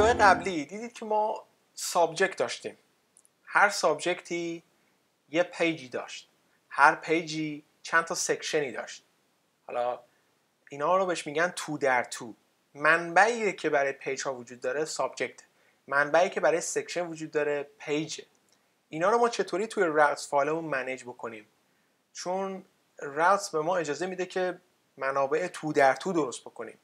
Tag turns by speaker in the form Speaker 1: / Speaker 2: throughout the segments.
Speaker 1: ویدیو قبلی دیدید که ما سابجکت داشتیم هر سابجکتی یه پیجی داشت هر پیجی چند تا سکشنی داشت حالا اینا رو بهش میگن تو در تو منبعی که برای پیج ها وجود داره سابجکت منبعی که برای سکشن وجود داره پیج اینا رو ما چطوری توی راوتس فایلمون منیج بکنیم چون راوتس به ما اجازه میده که منابع تو در تو درست بکنیم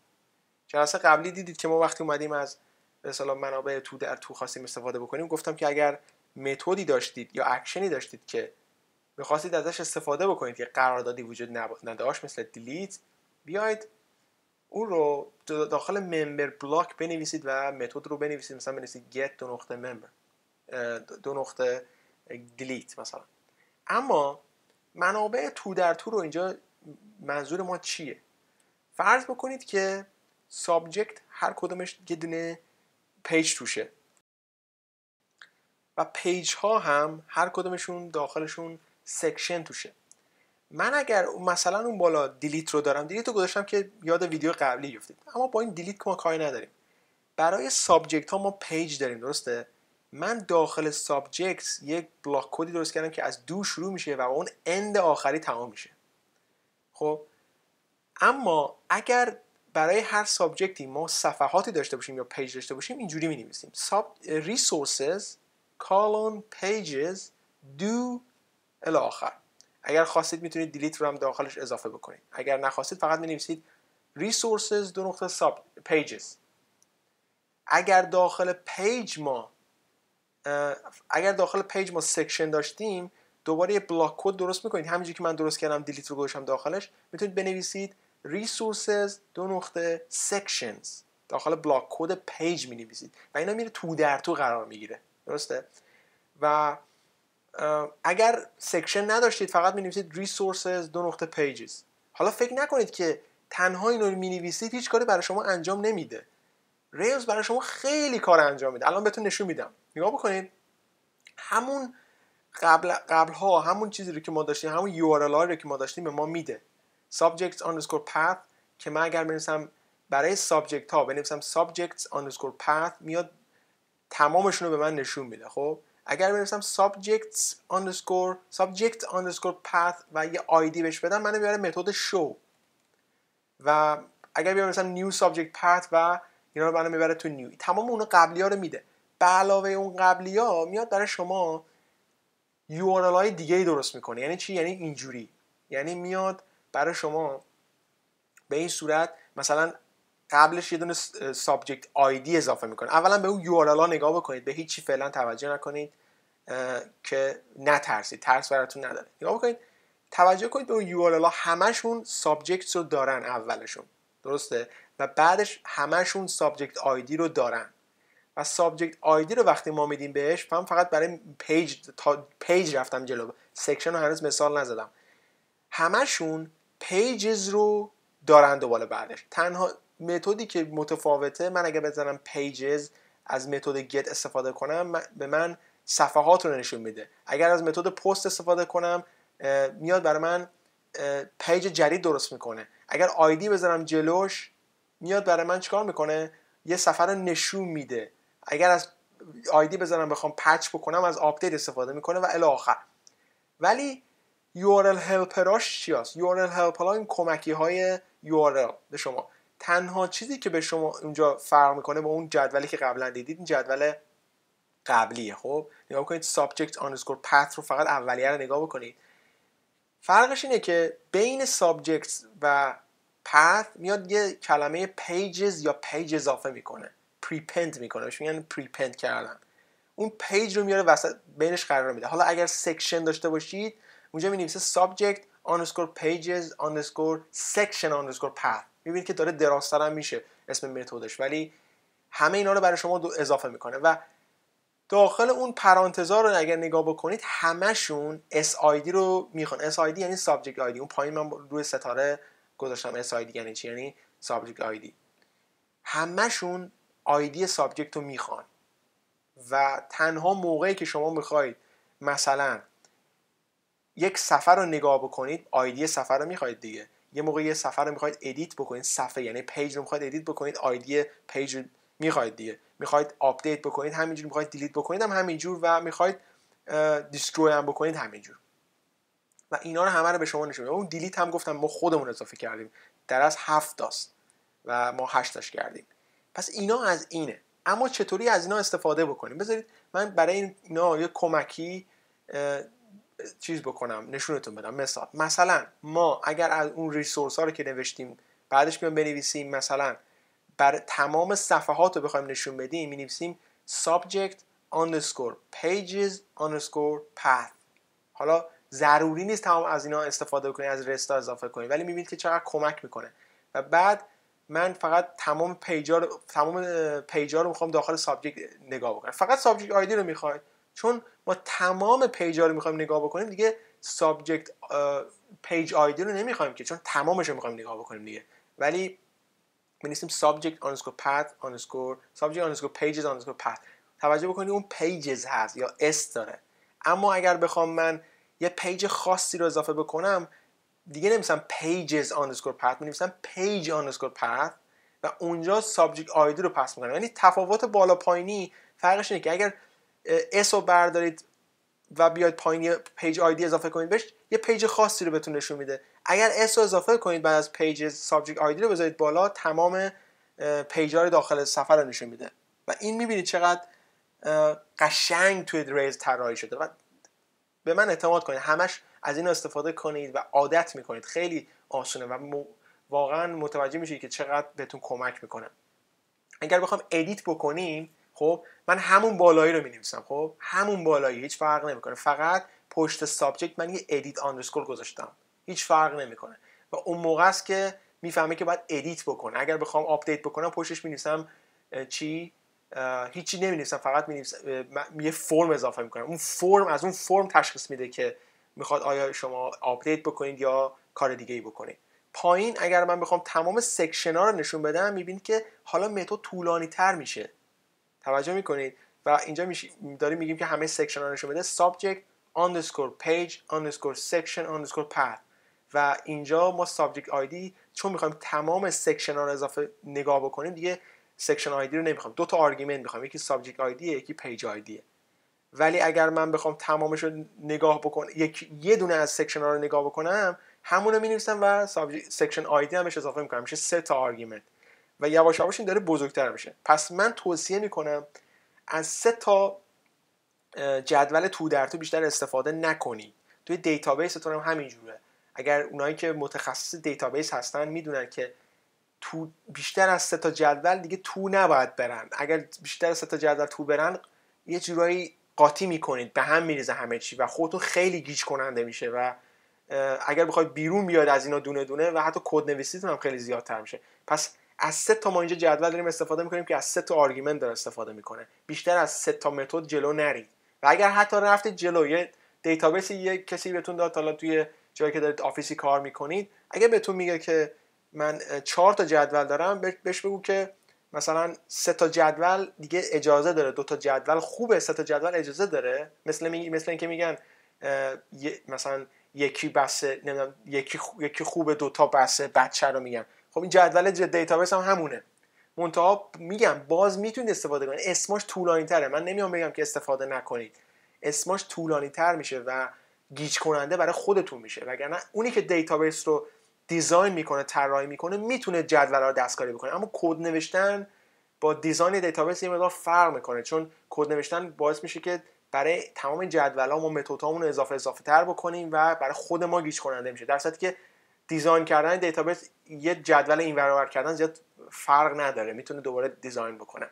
Speaker 1: جلسه قبلی دیدید که ما وقتی اومدیم از مثلا منابع تو در تو خواستیم استفاده بکنیم گفتم که اگر متدی داشتید یا اکشنی داشتید که میخواستید ازش استفاده بکنید که قراردادی وجود نداشت مثل دیلیت بیاید اون رو داخل ممبر بلاک بنویسید و متد رو بنویسید مثلا بنویسید get دو نقطه ممبر دو نقطه دیلیت مثلا اما منابع تو در تو رو اینجا منظور ما چیه فرض بکنید که سابجکت هر کدومش یه دونه پیج توشه و پیج ها هم هر کدومشون داخلشون سکشن توشه من اگر مثلا اون بالا دیلیت رو دارم دیلیت رو گذاشتم که یاد ویدیو قبلی بیفتید اما با این دیلیت که ما کاری نداریم برای سابجکت ها ما پیج داریم درسته من داخل سابجکت یک بلاک کدی درست کردم که از دو شروع میشه و اون اند آخری تمام میشه خب اما اگر برای هر سابجکتی ما صفحاتی داشته باشیم یا پیج داشته باشیم اینجوری می نویسیم ساب ریسورسز کالون پیجز دو اگر خواستید میتونید دیلیت رو هم داخلش اضافه بکنید اگر نخواستید فقط می نویسید resources دو نقطه ساب pages اگر داخل پیج ما اگر داخل پیج ما سکشن داشتیم دوباره یه بلاک کد درست میکنید همینجوری که من درست کردم دیلیت رو گذاشتم داخلش میتونید بنویسید resources دو نقطه sections داخل بلاک کد پیج می نویسید و اینا میره تو در تو قرار میگیره درسته و اگر سکشن نداشتید فقط می نویسید resources دو نقطه pages حالا فکر نکنید که تنها اینو می نویسید هیچ کاری برای شما انجام نمیده ریلز برای شما خیلی کار انجام میده الان بهتون نشون میدم نگاه بکنید همون قبل قبل ها همون چیزی رو که ما داشتیم همون یو رو که ما داشتیم به ما میده subjects underscore path که من اگر بنویسم برای سابجکت ها بنویسم subjects underscore path میاد تمامشون رو به من نشون میده خب اگر بنویسم subjects underscore subject underscore path و یه آیدی بهش بدم منو میاره متد show و اگر بیام مثلا new subject path و اینا رو منو میبره تو new تمام اونو قبلی ها رو میده به علاوه اون قبلی ها میاد برای شما URL های دیگه ای درست میکنه یعنی چی یعنی اینجوری یعنی میاد برای شما به این صورت مثلا قبلش یه دونه سابجکت آیدی اضافه میکنه اولا به اون یورالا نگاه بکنید به هیچی فعلا توجه نکنید که نترسید ترس براتون نداره نگاه بکنید توجه کنید به اون یورالا همشون سابجکت رو دارن اولشون درسته و بعدش همشون سابجکت آیدی رو دارن و سابجکت آیدی رو وقتی ما میدیم بهش من فقط برای پیج پیج رفتم جلو سکشن رو هنوز مثال نزدم همشون پیجز رو دارن دوباره بعدش تنها متدی که متفاوته من اگه بزنم پیجز از متد گت استفاده کنم به من صفحات رو نشون میده اگر از متد پست استفاده کنم میاد برای من پیج جدید درست میکنه اگر آیدی بزنم جلوش میاد برای من چیکار میکنه یه سفر رو نشون میده اگر از آیدی بزنم بخوام پچ بکنم از آپدیت استفاده میکنه و الی آخر ولی URL هلپراش چی هست URL هلپر این کمکی های URL به شما تنها چیزی که به شما اونجا فرق میکنه با اون جدولی که قبلا دیدید این جدول قبلیه خب نگاه بکنید subject underscore path رو فقط اولیه رو نگاه بکنید فرقش اینه که بین subject و path میاد یه کلمه pages یا page اضافه میکنه prepend میکنه بهش میگن prepend کردن اون پیج رو میاره وسط بینش قرار میده حالا اگر سکشن داشته باشید اونجا می نویسه subject underscore pages underscore section underscore path بینید که داره درازتر هم میشه اسم متدش ولی همه اینا رو برای شما دو اضافه میکنه و داخل اون پرانتزا رو اگر نگاه بکنید همشون SID رو میخوان SID یعنی subject ID اون پایین من روی ستاره گذاشتم SID یعنی چی یعنی subject ID همشون ID سابجکت رو میخوان و تنها موقعی که شما میخواید مثلا یک سفر رو نگاه بکنید آیدی سفر رو میخواید دیگه یه موقع یه سفر رو میخواید ادیت بکنید صفحه یعنی پیج رو میخواید ادیت بکنید آیدی پیج رو میخواید دیگه میخواید آپدیت بکنید همینجور میخواید دیلیت بکنید هم همینجور و میخواید دیستروی هم بکنید همینجور و اینا رو همه رو به شما نشون اون دیلیت هم گفتم ما خودمون اضافه کردیم در از هفت داست و ما هشتش کردیم پس اینا از اینه اما چطوری از اینا استفاده بکنیم بذارید من برای اینا یه کمکی چیز بکنم نشونتون بدم مثال مثلا ما اگر از اون ریسورس ها رو که نوشتیم بعدش بیان بنویسیم مثلا بر تمام صفحات رو بخوایم نشون بدیم می نویسیم subject underscore pages underscore path حالا ضروری نیست تمام از اینا استفاده کنیم از رستا اضافه کنیم ولی میبینید که چقدر کمک میکنه و بعد من فقط تمام پیجا رو تمام پیجا رو میخوام داخل سابجکت نگاه بکنم فقط سابجکت آیدی رو میخواید چون ما تمام ها رو میخوایم نگاه بکنیم دیگه سابجکت پیج آیدی رو نمیخوایم که چون تمامش رو میخوایم نگاه بکنیم دیگه ولی می سابجکت underscore پت underscore سابجکت آنسکو پیجز آنسکو پت توجه بکنید اون پیجز هست یا اس داره اما اگر بخوام من یه پیج خاصی رو اضافه بکنم دیگه نمیسم پیجز underscore می می‌نویسم پیج underscore پت و اونجا سابجکت آیدی رو پس میکنم یعنی تفاوت بالا پایینی فرقش اینه که اگر اس رو بردارید و بیاید پایین یه پیج آیدی اضافه کنید بهش یه پیج خاصی رو بهتون نشون میده اگر اس رو اضافه کنید بعد از پیج سابجکت آیدی رو بذارید بالا تمام پیج های داخل سفر رو نشون میده و این میبینید چقدر قشنگ توی ریز طراحی شده و به من اعتماد کنید همش از این استفاده کنید و عادت میکنید خیلی آسونه و واقعا متوجه میشید که چقدر بهتون کمک میکنه اگر بخوام ادیت بکنیم خب من همون بالایی رو می نویسم خب همون بالایی هیچ فرق نمیکنه فقط پشت سابجکت من یه ادیت آندرسکور گذاشتم هیچ فرق نمیکنه و اون موقع است که میفهمه که باید ادیت بکنه اگر بخوام آپدیت بکنم پشتش نویسم چی هیچی نمی نویسم فقط نویسم یه فرم اضافه میکنم اون فرم از اون فرم تشخیص میده که میخواد آیا شما آپدیت بکنید یا کار دیگه ای بکنید پایین اگر من بخوام تمام سکشن ها رو نشون بدم میبینید که حالا متد طولانی تر میشه توجه میکنید و اینجا میشه داریم میگیم که همه سکشن ها نشون بده subject underscore page underscore section underscore path و اینجا ما subject ID چون میخوایم تمام سکشن ها رو اضافه نگاه بکنیم دیگه سکشن آیدی رو نمیخوام دو تا آرگومنت میخوام یکی سابجکت آیدی یکی پیج دی ولی اگر من بخوام تمامش رو نگاه بکنم یک یه دونه از سکشن ها رو نگاه بکنم همون رو نویسم و سکشن آیدی همش اضافه میکنم میشه سه تا آرگومنت و یواش یواش این داره بزرگتر میشه پس من توصیه میکنم از سه تا جدول تو در تو بیشتر استفاده نکنی توی تو هم همینجوره اگر اونایی که متخصص دیتابیس هستن میدونن که تو بیشتر از سه تا جدول دیگه تو نباید برن اگر بیشتر از سه تا جدول تو برن یه جورایی قاطی میکنید به هم میریزه همه چی و خودتون خیلی گیج کننده میشه و اگر بخواید بیرون بیاد از اینا دونه دونه و حتی کد نویسیتون هم خیلی زیادتر میشه پس از سه تا ما اینجا جدول داریم استفاده میکنیم که از سه تا آرگومنت داره استفاده میکنه بیشتر از سه تا متد جلو نرید و اگر حتی رفتید جلو یه دیتابیس یه کسی بهتون داد حالا توی جایی که دارید آفیسی کار میکنید اگه بهتون میگه که من چهار تا جدول دارم بهش بگو که مثلا سه تا جدول دیگه اجازه داره دو تا جدول خوبه سه تا جدول اجازه داره مثل مثل اینکه میگن مثلا یکی بسه یکی, خوبه دوتا بسه بچه رو میگن خب این جدول دیتابیس هم همونه منتها میگم باز میتونید استفاده کنید اسماش طولانی تره من نمیام بگم که استفاده نکنید اسماش طولانی تر میشه و گیج کننده برای خودتون میشه وگرنه اونی که دیتابیس رو دیزاین میکنه طراحی میکنه میتونه جدول رو دستکاری بکنه اما کد نوشتن با دیزاین دیتابیس یه مقدار فرق میکنه چون کد نوشتن باعث میشه که برای تمام جدول ها ما متد رو اضافه اضافه تر بکنیم و برای خود ما گیج کننده میشه در که دیزاین کردن دیتابیس یه جدول این برابر کردن زیاد فرق نداره میتونه دوباره دیزاین بکنه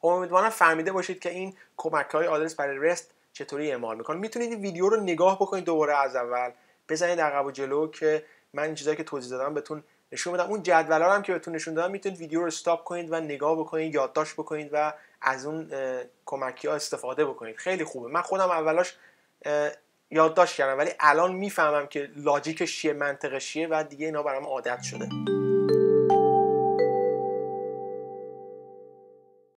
Speaker 1: خب امیدوارم فهمیده باشید که این کمک های آدرس برای رست چطوری اعمال میکنه میتونید این ویدیو رو نگاه بکنید دوباره از اول بزنید عقب و جلو که من این چیزایی که توضیح دادم بهتون نشون بدم اون جدول هم که بهتون نشون دادم میتونید ویدیو رو استاپ کنید و نگاه بکنید یادداشت بکنید و از اون کمکی ها استفاده بکنید خیلی خوبه من خودم اولاش یادداشت کردم ولی الان میفهمم که لاجیکش چیه منطقش چیه و دیگه اینا برام عادت شده